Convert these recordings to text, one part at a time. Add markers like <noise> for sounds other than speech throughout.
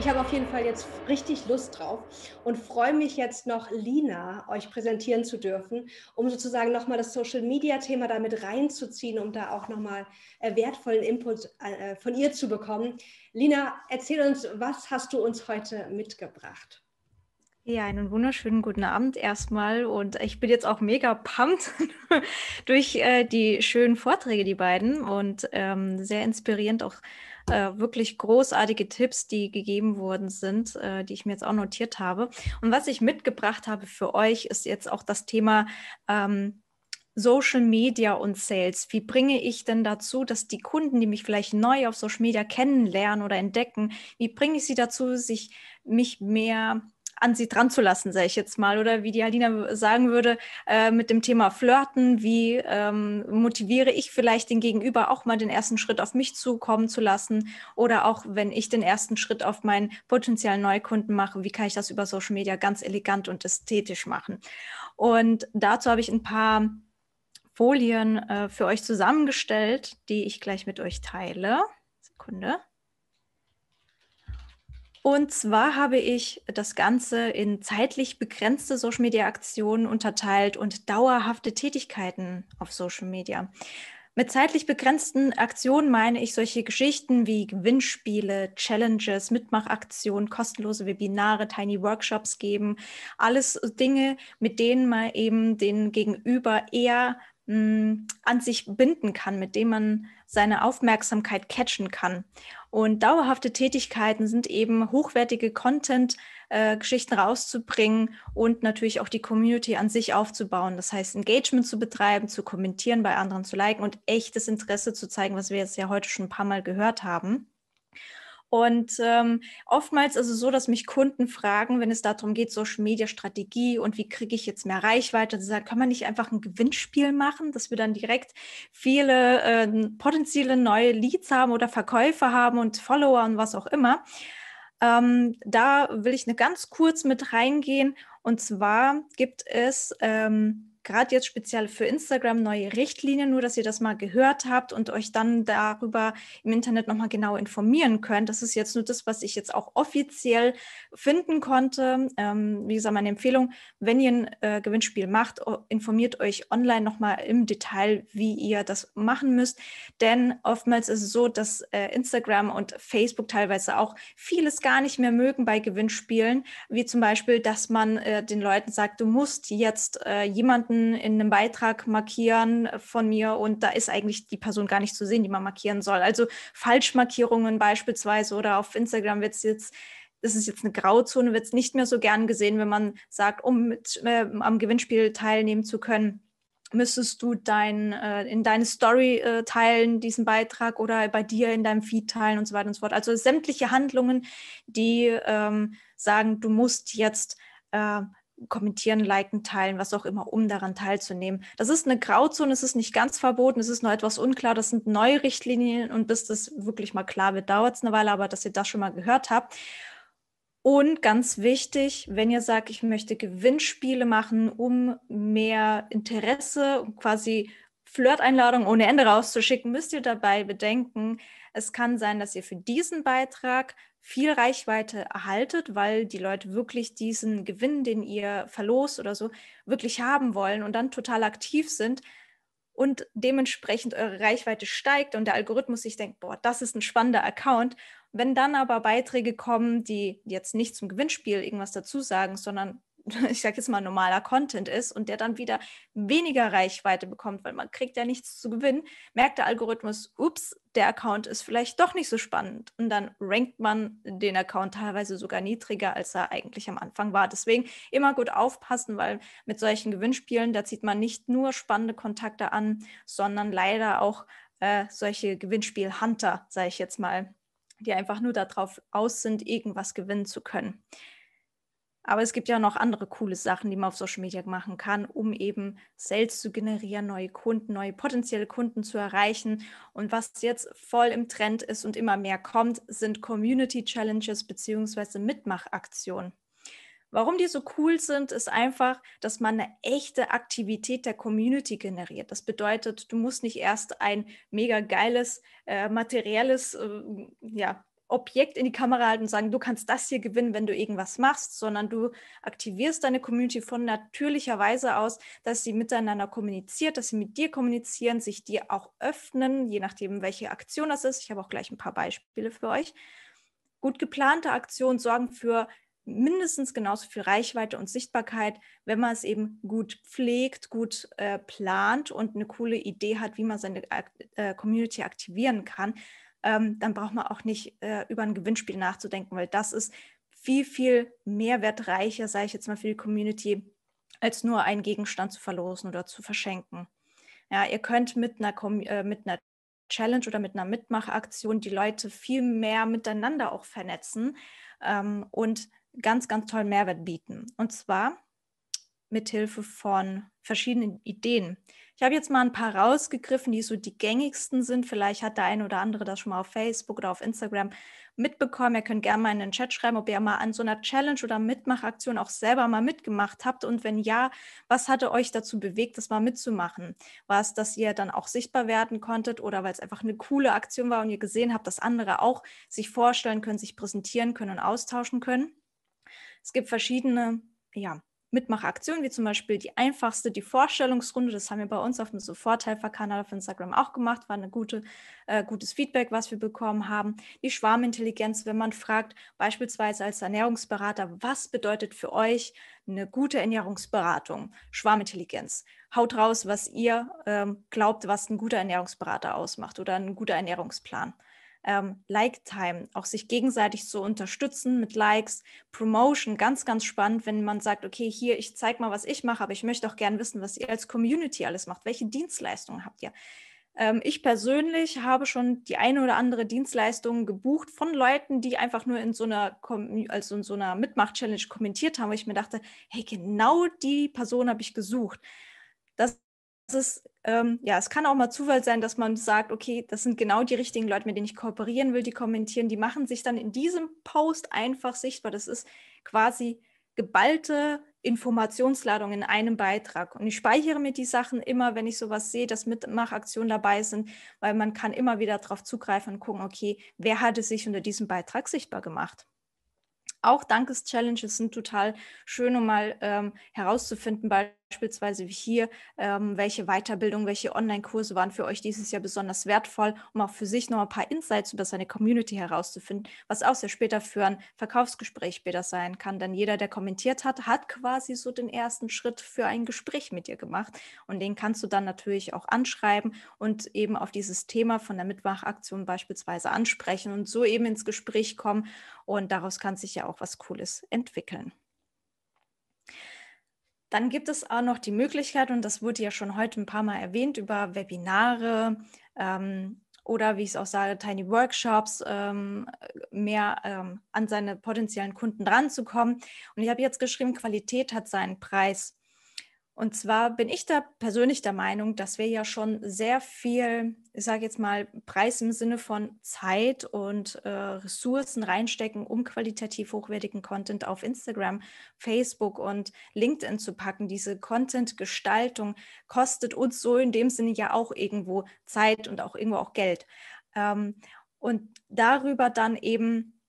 Ich habe auf jeden Fall jetzt richtig Lust drauf und freue mich jetzt noch, Lina euch präsentieren zu dürfen, um sozusagen nochmal das Social-Media-Thema damit reinzuziehen, um da auch nochmal äh, wertvollen Input äh, von ihr zu bekommen. Lina, erzähl uns, was hast du uns heute mitgebracht? Ja, einen wunderschönen guten Abend erstmal. Und ich bin jetzt auch mega pumpt <laughs> durch äh, die schönen Vorträge, die beiden. Und ähm, sehr inspirierend auch äh, wirklich großartige Tipps, die gegeben worden sind, äh, die ich mir jetzt auch notiert habe. Und was ich mitgebracht habe für euch, ist jetzt auch das Thema. Ähm, Social Media und Sales? Wie bringe ich denn dazu, dass die Kunden, die mich vielleicht neu auf Social Media kennenlernen oder entdecken, wie bringe ich sie dazu, sich mich mehr an sie dran zu lassen, sage ich jetzt mal. Oder wie die Alina sagen würde, äh, mit dem Thema Flirten, wie ähm, motiviere ich vielleicht den Gegenüber auch mal den ersten Schritt auf mich zukommen zu lassen? Oder auch wenn ich den ersten Schritt auf meinen potenziellen Neukunden mache, wie kann ich das über Social Media ganz elegant und ästhetisch machen? Und dazu habe ich ein paar Folien äh, für euch zusammengestellt, die ich gleich mit euch teile. Sekunde. Und zwar habe ich das Ganze in zeitlich begrenzte Social Media Aktionen unterteilt und dauerhafte Tätigkeiten auf Social Media. Mit zeitlich begrenzten Aktionen meine ich solche Geschichten wie Gewinnspiele, Challenges, Mitmachaktionen, kostenlose Webinare, Tiny Workshops geben. Alles Dinge, mit denen man eben den Gegenüber eher mh, an sich binden kann, mit dem man seine Aufmerksamkeit catchen kann. Und dauerhafte Tätigkeiten sind eben hochwertige Content-Geschichten äh, rauszubringen und natürlich auch die Community an sich aufzubauen. Das heißt, Engagement zu betreiben, zu kommentieren, bei anderen zu liken und echtes Interesse zu zeigen, was wir jetzt ja heute schon ein paar Mal gehört haben. Und ähm, oftmals ist es so, dass mich Kunden fragen, wenn es darum geht, Social Media Strategie und wie kriege ich jetzt mehr Reichweite, sie sagen, kann man nicht einfach ein Gewinnspiel machen, dass wir dann direkt viele äh, potenzielle neue Leads haben oder Verkäufe haben und Follower und was auch immer. Ähm, da will ich eine ganz kurz mit reingehen. Und zwar gibt es ähm, gerade jetzt speziell für Instagram neue Richtlinien, nur dass ihr das mal gehört habt und euch dann darüber im Internet nochmal genau informieren könnt. Das ist jetzt nur das, was ich jetzt auch offiziell finden konnte. Ähm, wie gesagt, meine Empfehlung, wenn ihr ein äh, Gewinnspiel macht, informiert euch online nochmal im Detail, wie ihr das machen müsst. Denn oftmals ist es so, dass äh, Instagram und Facebook teilweise auch vieles gar nicht mehr mögen bei Gewinnspielen, wie zum Beispiel, dass man äh, den Leuten sagt, du musst jetzt äh, jemanden Daten in einem Beitrag markieren von mir und da ist eigentlich die Person gar nicht zu sehen, die man markieren soll. Also Falschmarkierungen beispielsweise oder auf Instagram wird es jetzt das ist jetzt eine Grauzone, wird es nicht mehr so gern gesehen, wenn man sagt, um mit, äh, am Gewinnspiel teilnehmen zu können, müsstest du dein, äh, in deine Story äh, teilen, diesen Beitrag oder bei dir in deinem Feed teilen und so weiter und so fort. Also sämtliche Handlungen, die ähm, sagen, du musst jetzt äh, kommentieren, liken, teilen, was auch immer, um daran teilzunehmen. Das ist eine Grauzone, es ist nicht ganz verboten, es ist nur etwas unklar, das sind neue Richtlinien und bis das wirklich mal klar wird, dauert es eine Weile, aber dass ihr das schon mal gehört habt. Und ganz wichtig, wenn ihr sagt, ich möchte Gewinnspiele machen, um mehr Interesse, um quasi Flirteinladung ohne Ende rauszuschicken, müsst ihr dabei bedenken, es kann sein, dass ihr für diesen Beitrag viel Reichweite erhaltet, weil die Leute wirklich diesen Gewinn, den ihr verlost oder so, wirklich haben wollen und dann total aktiv sind und dementsprechend eure Reichweite steigt und der Algorithmus sich denkt, boah, das ist ein spannender Account. Wenn dann aber Beiträge kommen, die jetzt nicht zum Gewinnspiel irgendwas dazu sagen, sondern <laughs> ich sage jetzt mal, normaler Content ist und der dann wieder weniger Reichweite bekommt, weil man kriegt ja nichts zu gewinnen, merkt der Algorithmus, ups, der Account ist vielleicht doch nicht so spannend. Und dann rankt man den Account teilweise sogar niedriger, als er eigentlich am Anfang war. Deswegen immer gut aufpassen, weil mit solchen Gewinnspielen, da zieht man nicht nur spannende Kontakte an, sondern leider auch äh, solche Gewinnspiel-Hunter, sage ich jetzt mal, die einfach nur darauf aus sind, irgendwas gewinnen zu können. Aber es gibt ja noch andere coole Sachen, die man auf Social Media machen kann, um eben Sales zu generieren, neue Kunden, neue potenzielle Kunden zu erreichen. Und was jetzt voll im Trend ist und immer mehr kommt, sind Community Challenges bzw. Mitmachaktionen. Warum die so cool sind, ist einfach, dass man eine echte Aktivität der Community generiert. Das bedeutet, du musst nicht erst ein mega geiles äh, materielles äh, ja, Objekt in die Kamera halten und sagen, du kannst das hier gewinnen, wenn du irgendwas machst, sondern du aktivierst deine Community von natürlicher Weise aus, dass sie miteinander kommuniziert, dass sie mit dir kommunizieren, sich dir auch öffnen, je nachdem, welche Aktion das ist. Ich habe auch gleich ein paar Beispiele für euch. Gut geplante Aktionen sorgen für mindestens genauso viel Reichweite und Sichtbarkeit, wenn man es eben gut pflegt, gut äh, plant und eine coole Idee hat, wie man seine äh, Community aktivieren kann, ähm, dann braucht man auch nicht äh, über ein Gewinnspiel nachzudenken, weil das ist viel, viel mehrwertreicher, sage ich jetzt mal, für die Community, als nur einen Gegenstand zu verlosen oder zu verschenken. Ja, ihr könnt mit einer, äh, mit einer Challenge oder mit einer Mitmachaktion die Leute viel mehr miteinander auch vernetzen ähm, und ganz, ganz tollen Mehrwert bieten. Und zwar mithilfe von verschiedenen Ideen. Ich habe jetzt mal ein paar rausgegriffen, die so die gängigsten sind. Vielleicht hat der eine oder andere das schon mal auf Facebook oder auf Instagram mitbekommen. Ihr könnt gerne mal in den Chat schreiben, ob ihr mal an so einer Challenge oder Mitmachaktion auch selber mal mitgemacht habt. Und wenn ja, was hatte euch dazu bewegt, das mal mitzumachen? War es, dass ihr dann auch sichtbar werden konntet oder weil es einfach eine coole Aktion war und ihr gesehen habt, dass andere auch sich vorstellen können, sich präsentieren können und austauschen können? Es gibt verschiedene ja, Mitmachaktionen, wie zum Beispiel die einfachste, die Vorstellungsrunde. Das haben wir bei uns auf dem Soforthelferkanal auf Instagram auch gemacht. War ein gute, äh, gutes Feedback, was wir bekommen haben. Die Schwarmintelligenz, wenn man fragt, beispielsweise als Ernährungsberater, was bedeutet für euch eine gute Ernährungsberatung? Schwarmintelligenz. Haut raus, was ihr ähm, glaubt, was ein guter Ernährungsberater ausmacht oder ein guter Ernährungsplan ähm, Like-Time, auch sich gegenseitig zu unterstützen mit Likes, Promotion, ganz, ganz spannend, wenn man sagt, okay, hier, ich zeige mal, was ich mache, aber ich möchte auch gerne wissen, was ihr als Community alles macht. Welche Dienstleistungen habt ihr? Ähm, ich persönlich habe schon die eine oder andere Dienstleistung gebucht von Leuten, die einfach nur in so einer, also in so einer Mitmach-Challenge kommentiert haben, wo ich mir dachte, hey, genau die Person habe ich gesucht. Das ist, ähm, ja, es kann auch mal Zufall sein, dass man sagt, okay, das sind genau die richtigen Leute, mit denen ich kooperieren will, die kommentieren, die machen sich dann in diesem Post einfach sichtbar. Das ist quasi geballte Informationsladung in einem Beitrag. Und ich speichere mir die Sachen immer, wenn ich sowas sehe, dass Mitmachaktionen dabei sind, weil man kann immer wieder darauf zugreifen und gucken, okay, wer hatte sich unter diesem Beitrag sichtbar gemacht. Auch Dankeschallenges sind total schön, um mal ähm, herauszufinden, weil beispielsweise wie hier, ähm, welche Weiterbildung, welche Online-Kurse waren für euch dieses Jahr besonders wertvoll, um auch für sich noch ein paar Insights über seine Community herauszufinden, was auch sehr später für ein Verkaufsgespräch später sein kann. Denn jeder, der kommentiert hat, hat quasi so den ersten Schritt für ein Gespräch mit dir gemacht. Und den kannst du dann natürlich auch anschreiben und eben auf dieses Thema von der Mitmachaktion beispielsweise ansprechen und so eben ins Gespräch kommen. Und daraus kann sich ja auch was Cooles entwickeln. Dann gibt es auch noch die Möglichkeit, und das wurde ja schon heute ein paar Mal erwähnt, über Webinare ähm, oder wie ich es auch sage, Tiny Workshops, ähm, mehr ähm, an seine potenziellen Kunden dranzukommen. Und ich habe jetzt geschrieben, Qualität hat seinen Preis. Und zwar bin ich da persönlich der Meinung, dass wir ja schon sehr viel, ich sage jetzt mal, Preis im Sinne von Zeit und äh, Ressourcen reinstecken, um qualitativ hochwertigen Content auf Instagram, Facebook und LinkedIn zu packen. Diese Content-Gestaltung kostet uns so in dem Sinne ja auch irgendwo Zeit und auch irgendwo auch Geld. Ähm, und darüber dann eben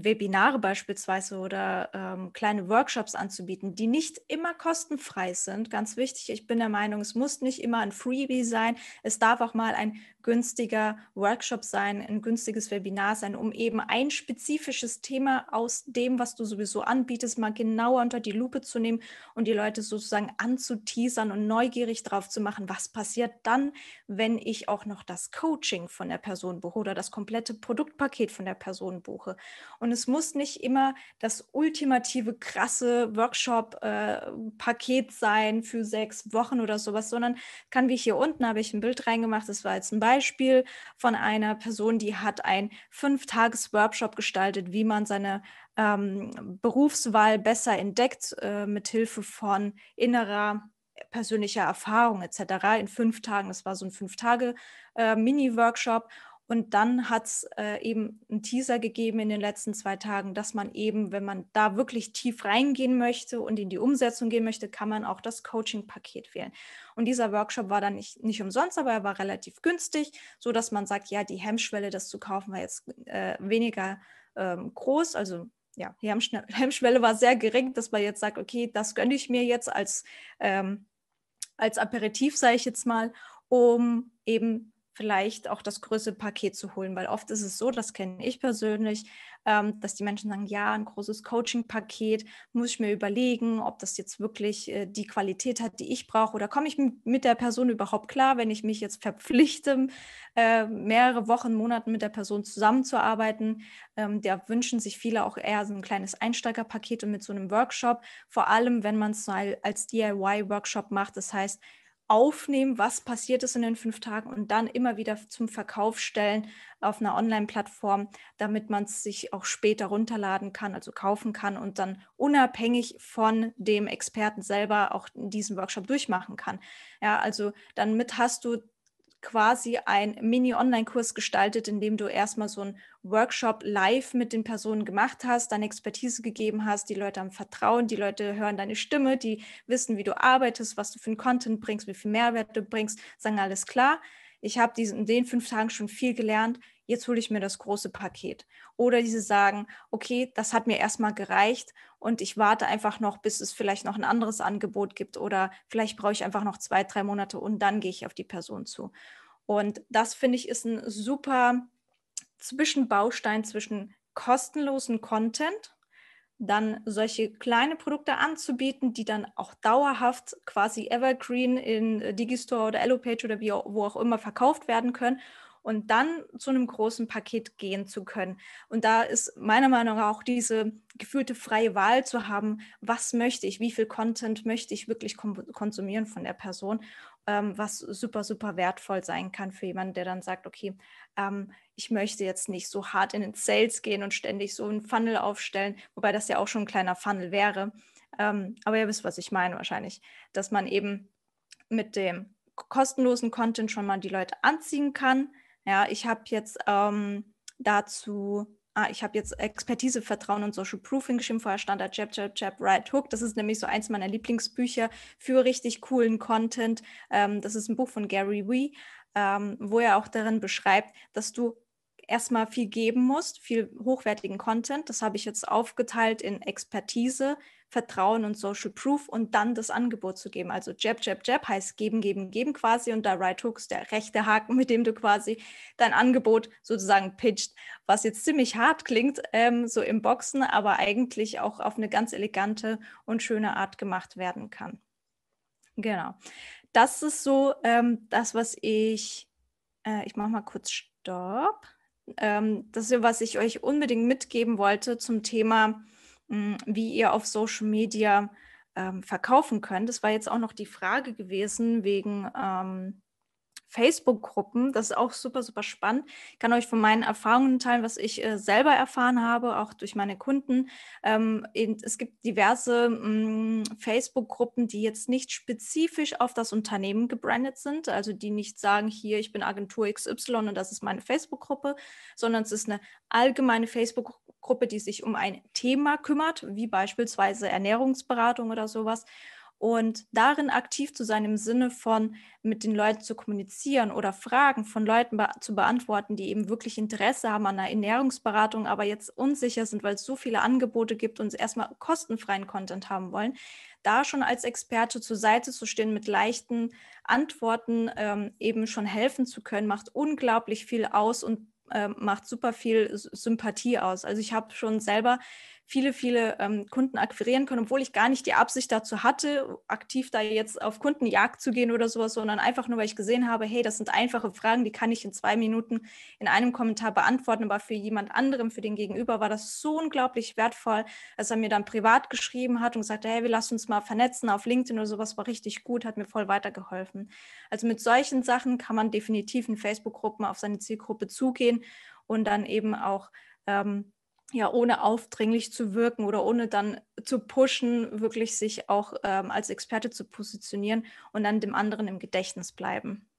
Webinare beispielsweise oder ähm, kleine Workshops anzubieten, die nicht immer kostenfrei sind. Ganz wichtig, ich bin der Meinung, es muss nicht immer ein Freebie sein. Es darf auch mal ein günstiger Workshop sein, ein günstiges Webinar sein, um eben ein spezifisches Thema aus dem, was du sowieso anbietest, mal genauer unter die Lupe zu nehmen und die Leute sozusagen anzuteasern und neugierig drauf zu machen, was passiert dann, wenn ich auch noch das Coaching von der Person buche oder das komplette Produktpaket von der Person buche. Und es muss nicht immer das ultimative, krasse Workshop-Paket äh, sein für sechs Wochen oder sowas, sondern kann wie hier unten, habe ich ein Bild reingemacht, das war jetzt ein Beispiel von einer Person, die hat ein Fünf-Tages-Workshop gestaltet, wie man seine ähm, Berufswahl besser entdeckt, äh, mithilfe von innerer persönlicher Erfahrung etc. in fünf Tagen. Das war so ein fünf Tage äh, Mini-Workshop und dann hat es äh, eben einen Teaser gegeben in den letzten zwei Tagen, dass man eben, wenn man da wirklich tief reingehen möchte und in die Umsetzung gehen möchte, kann man auch das Coaching-Paket wählen. Und dieser Workshop war dann nicht, nicht umsonst, aber er war relativ günstig, sodass man sagt, ja, die Hemmschwelle, das zu kaufen, war jetzt äh, weniger ähm, groß, also ja, die <laughs> Hemmschwelle war sehr gering, dass man jetzt sagt, okay, das gönne ich mir jetzt als, ähm, als Aperitif, sage ich jetzt mal, um eben vielleicht auch das größere Paket zu holen, weil oft ist es so, das kenne ich persönlich, ähm, dass die Menschen sagen, ja, ein großes Coaching-Paket muss ich mir überlegen, ob das jetzt wirklich äh, die Qualität hat, die ich brauche oder komme ich mit der Person überhaupt klar, wenn ich mich jetzt verpflichte, äh, mehrere Wochen, Monate mit der Person zusammenzuarbeiten. Ähm, da wünschen sich viele auch eher so ein kleines Einsteigerpaket und mit so einem Workshop, vor allem wenn man es als DIY-Workshop macht, das heißt, aufnehmen, was passiert ist in den fünf Tagen und dann immer wieder zum Verkauf stellen auf einer Online-Plattform, damit man es sich auch später runterladen kann, also kaufen kann und dann unabhängig von dem Experten selber auch diesen Workshop durchmachen kann. Ja, also damit hast du quasi ein Mini-Online-Kurs gestaltet, in dem du erstmal so einen Workshop live mit den Personen gemacht hast, deine Expertise gegeben hast, die Leute haben Vertrauen, die Leute hören deine Stimme, die wissen, wie du arbeitest, was du für einen Content bringst, wie viel Mehrwert du bringst, sagen alles klar. Ich habe in den fünf Tagen schon viel gelernt jetzt hole ich mir das große Paket. Oder diese sagen, okay, das hat mir erstmal gereicht und ich warte einfach noch, bis es vielleicht noch ein anderes Angebot gibt oder vielleicht brauche ich einfach noch zwei, drei Monate und dann gehe ich auf die Person zu. Und das finde ich ist ein super Zwischenbaustein zwischen kostenlosen Content, dann solche kleine Produkte anzubieten, die dann auch dauerhaft quasi evergreen in Digistore oder Allopage oder wie, wo auch immer verkauft werden können und dann zu einem großen Paket gehen zu können. Und da ist meiner Meinung nach auch diese gefühlte freie Wahl zu haben, was möchte ich, wie viel Content möchte ich wirklich konsumieren von der Person, ähm, was super, super wertvoll sein kann für jemanden, der dann sagt, okay, ähm, ich möchte jetzt nicht so hart in den Sales gehen und ständig so einen Funnel aufstellen, wobei das ja auch schon ein kleiner Funnel wäre. Ähm, aber ihr wisst, was ich meine wahrscheinlich, dass man eben mit dem kostenlosen Content schon mal die Leute anziehen kann, ja, ich habe jetzt ähm, dazu, ah, ich habe jetzt Expertise, Vertrauen und Social Proofing geschrieben, vorher stand da Jab, Jab, Jab, Right Hook. Das ist nämlich so eins meiner Lieblingsbücher für richtig coolen Content. Ähm, das ist ein Buch von Gary Wee, ähm, wo er auch darin beschreibt, dass du erstmal viel geben musst, viel hochwertigen Content. Das habe ich jetzt aufgeteilt in Expertise, Vertrauen und Social Proof und dann das Angebot zu geben. Also Jab, Jab, Jab heißt geben, geben, geben quasi und da Right Hooks, der rechte Haken, <laughs> mit dem du quasi dein Angebot sozusagen pitcht, was jetzt ziemlich hart klingt, ähm, so im Boxen, aber eigentlich auch auf eine ganz elegante und schöne Art gemacht werden kann. Genau. Das ist so ähm, das, was ich, äh, ich mache mal kurz Stopp. Ähm, das ist, was ich euch unbedingt mitgeben wollte zum Thema, wie ihr auf Social Media ähm, verkaufen könnt. Das war jetzt auch noch die Frage gewesen wegen ähm, Facebook-Gruppen. Das ist auch super, super spannend. Ich kann euch von meinen Erfahrungen teilen, was ich äh, selber erfahren habe, auch durch meine Kunden. Ähm, es gibt diverse mm, Facebook-Gruppen, die jetzt nicht spezifisch auf das Unternehmen gebrandet sind, also die nicht sagen, hier, ich bin Agentur XY und das ist meine Facebook-Gruppe, sondern es ist eine allgemeine Facebook-Gruppe Gruppe, die sich um ein Thema kümmert, wie beispielsweise Ernährungsberatung oder sowas. Und darin aktiv zu sein im Sinne von mit den Leuten zu kommunizieren oder Fragen von Leuten be zu beantworten, die eben wirklich Interesse haben an einer Ernährungsberatung, aber jetzt unsicher sind, weil es so viele Angebote gibt und erstmal kostenfreien Content haben wollen, da schon als Experte zur Seite zu stehen, mit leichten Antworten ähm, eben schon helfen zu können, macht unglaublich viel aus und ähm, macht super viel Sympathie aus. Also ich habe schon selber viele, viele ähm, Kunden akquirieren können, obwohl ich gar nicht die Absicht dazu hatte, aktiv da jetzt auf Kundenjagd zu gehen oder sowas, sondern einfach nur, weil ich gesehen habe, hey, das sind einfache Fragen, die kann ich in zwei Minuten in einem Kommentar beantworten, aber für jemand anderem, für den Gegenüber war das so unglaublich wertvoll, als er mir dann privat geschrieben hat und gesagt, hey, wir lassen uns mal vernetzen auf LinkedIn oder sowas, war richtig gut, hat mir voll weitergeholfen. Also mit solchen Sachen kann man definitiv in Facebook-Gruppen auf seine Zielgruppe zugehen und dann eben auch ähm, ja, ohne aufdringlich zu wirken oder ohne dann zu pushen, wirklich sich auch ähm, als Experte zu positionieren und dann dem anderen im Gedächtnis bleiben.